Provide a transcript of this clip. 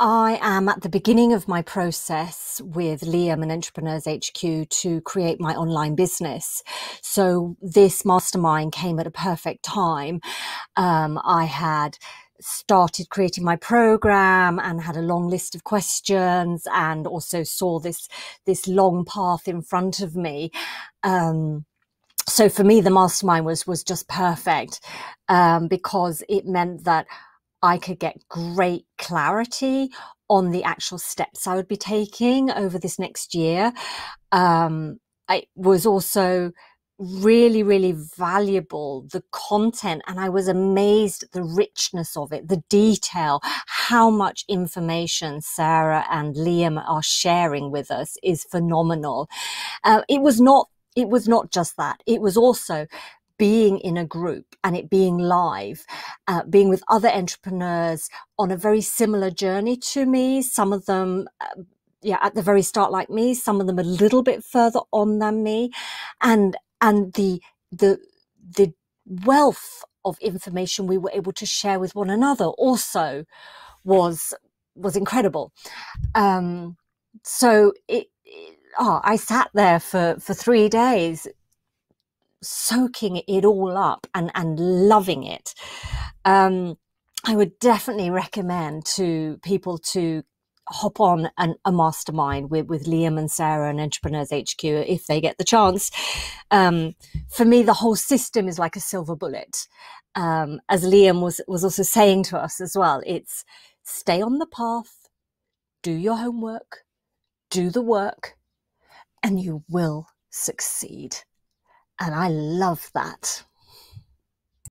I am at the beginning of my process with Liam and Entrepreneurs HQ to create my online business. So this mastermind came at a perfect time. Um, I had started creating my program and had a long list of questions and also saw this this long path in front of me um, so for me the mastermind was was just perfect um, because it meant that I could get great clarity on the actual steps I would be taking over this next year. Um, it was also really, really valuable, the content, and I was amazed at the richness of it, the detail, how much information Sarah and Liam are sharing with us is phenomenal. Uh, it was not it was not just that. It was also being in a group and it being live, uh, being with other entrepreneurs on a very similar journey to me. Some of them, uh, yeah, at the very start like me. Some of them a little bit further on than me, and and the the the wealth of information we were able to share with one another also was was incredible. Um, so it, it oh, I sat there for for three days soaking it all up and, and loving it. Um, I would definitely recommend to people to hop on an, a mastermind with, with Liam and Sarah and Entrepreneurs HQ if they get the chance. Um, for me, the whole system is like a silver bullet. Um, as Liam was, was also saying to us as well, it's stay on the path, do your homework, do the work, and you will succeed. And I love that.